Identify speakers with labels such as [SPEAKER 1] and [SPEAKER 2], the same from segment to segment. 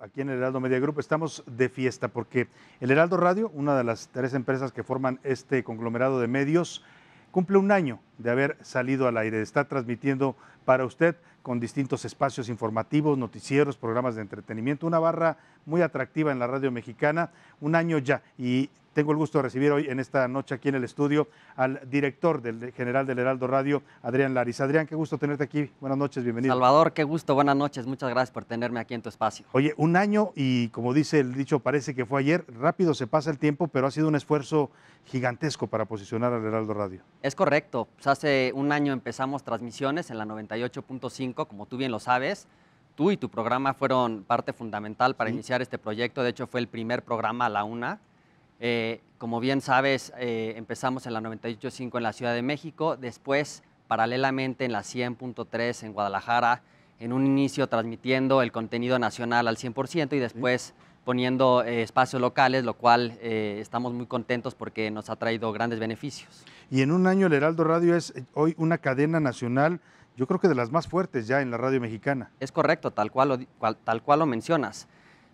[SPEAKER 1] aquí en el Heraldo Media Group estamos de fiesta porque el Heraldo Radio, una de las tres empresas que forman este conglomerado de medios, cumple un año de haber salido al aire. Está transmitiendo para usted con distintos espacios informativos, noticieros, programas de entretenimiento, una barra muy atractiva en la radio mexicana, un año ya. Y tengo el gusto de recibir hoy en esta noche aquí en el estudio al director general del Heraldo Radio, Adrián Laris. Adrián, qué gusto tenerte aquí. Buenas noches, bienvenido.
[SPEAKER 2] Salvador, qué gusto, buenas noches. Muchas gracias por tenerme aquí en tu espacio.
[SPEAKER 1] Oye, un año y como dice el dicho, parece que fue ayer, rápido se pasa el tiempo, pero ha sido un esfuerzo gigantesco para posicionar al Heraldo Radio. Es correcto.
[SPEAKER 2] Pues hace un año empezamos transmisiones en la 98.5, como tú bien lo sabes tú y tu programa fueron parte fundamental para iniciar este proyecto. De hecho, fue el primer programa a la una. Eh, como bien sabes, eh, empezamos en la 98.5 en la Ciudad de México, después paralelamente en la 100.3 en Guadalajara, en un inicio transmitiendo el contenido nacional al 100% y después poniendo eh, espacios locales, lo cual estamos muy contentos porque nos ha traído grandes beneficios.
[SPEAKER 1] Y en un año el Heraldo Radio es hoy una cadena nacional, yo creo que de las más fuertes ya en la radio mexicana.
[SPEAKER 2] Es correcto, tal tal cual lo mencionas.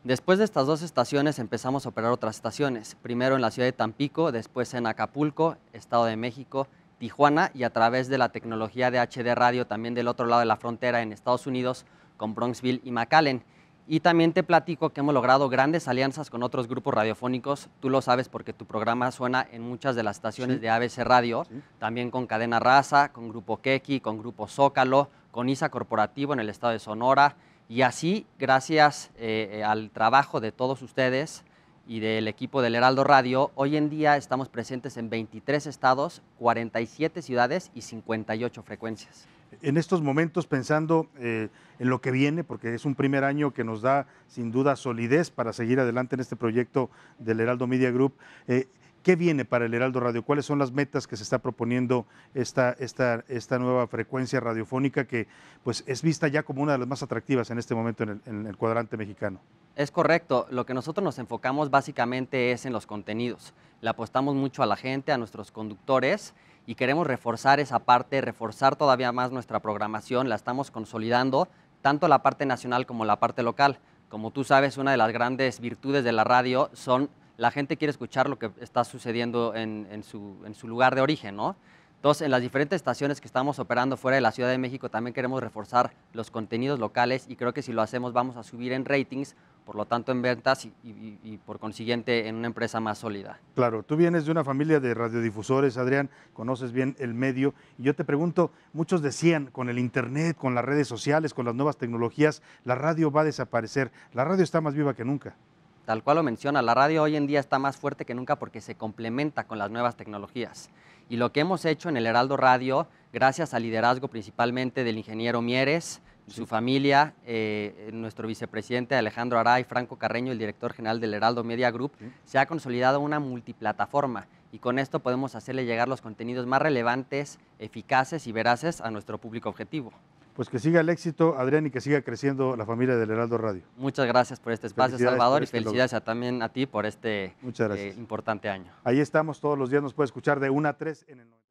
[SPEAKER 2] Después de estas dos estaciones empezamos a operar otras estaciones, primero en la ciudad de Tampico, después en Acapulco, Estado de México, Tijuana y a través de la tecnología de HD Radio también del otro lado de la frontera en Estados Unidos con Bronxville y McAllen. Y también te platico que hemos logrado grandes alianzas con otros grupos radiofónicos. Tú lo sabes porque tu programa suena en muchas de las estaciones de ABC Radio, también con Cadena Raza, con Grupo Keki, con Grupo Zócalo, con ISA Corporativo en el estado de Sonora, y así, gracias eh, al trabajo de todos ustedes y del equipo del Heraldo Radio, hoy en día estamos presentes en 23 estados, 47 ciudades y 58 frecuencias.
[SPEAKER 1] En estos momentos, pensando eh, en lo que viene, porque es un primer año que nos da sin duda solidez para seguir adelante en este proyecto del Heraldo Media Group, eh, ¿Qué viene para el Heraldo Radio? ¿Cuáles son las metas que se está proponiendo esta, esta, esta nueva frecuencia radiofónica que pues, es vista ya como una de las más atractivas en este momento en el, en el cuadrante mexicano?
[SPEAKER 2] Es correcto. Lo que nosotros nos enfocamos básicamente es en los contenidos. Le apostamos mucho a la gente, a nuestros conductores y queremos reforzar esa parte, reforzar todavía más nuestra programación. La estamos consolidando tanto la parte nacional como la parte local. Como tú sabes, una de las grandes virtudes de la radio son la gente quiere escuchar lo que está sucediendo en, su, lugar de origen, ¿no? Entonces, en las diferentes estaciones que estamos operando fuera de la Ciudad de México, también queremos reforzar los contenidos locales y creo que si lo hacemos vamos a subir en ratings, por lo tanto en ventas y, y, por consiguiente en una empresa más sólida.
[SPEAKER 1] Claro, tú vienes de una familia de radiodifusores, Adrián, conoces bien el medio. Y yo te pregunto, muchos decían, con el Internet, con las redes sociales, con las nuevas tecnologías, la radio va a desaparecer. La radio está más viva que nunca.
[SPEAKER 2] Tal cual lo menciona, la radio hoy en día está más fuerte que nunca porque se complementa con las nuevas tecnologías. Y lo que hemos hecho en el Heraldo Radio, gracias al liderazgo principalmente del ingeniero Mieres, su familia, eh, nuestro vicepresidente Alejandro Aray, Franco Carreño, el director general del Heraldo Media Group, se ha consolidado una multiplataforma y con esto podemos hacerle llegar los contenidos más relevantes, eficaces y veraces a nuestro público objetivo
[SPEAKER 1] pues que siga el éxito, Adrián, y que siga creciendo la familia del Heraldo Radio. Muchas gracias por este espacio, Salvador, y este felicidades
[SPEAKER 2] también a ti por este eh, importante año.
[SPEAKER 1] Ahí estamos todos los días, nos puede escuchar de 1 a 3 en el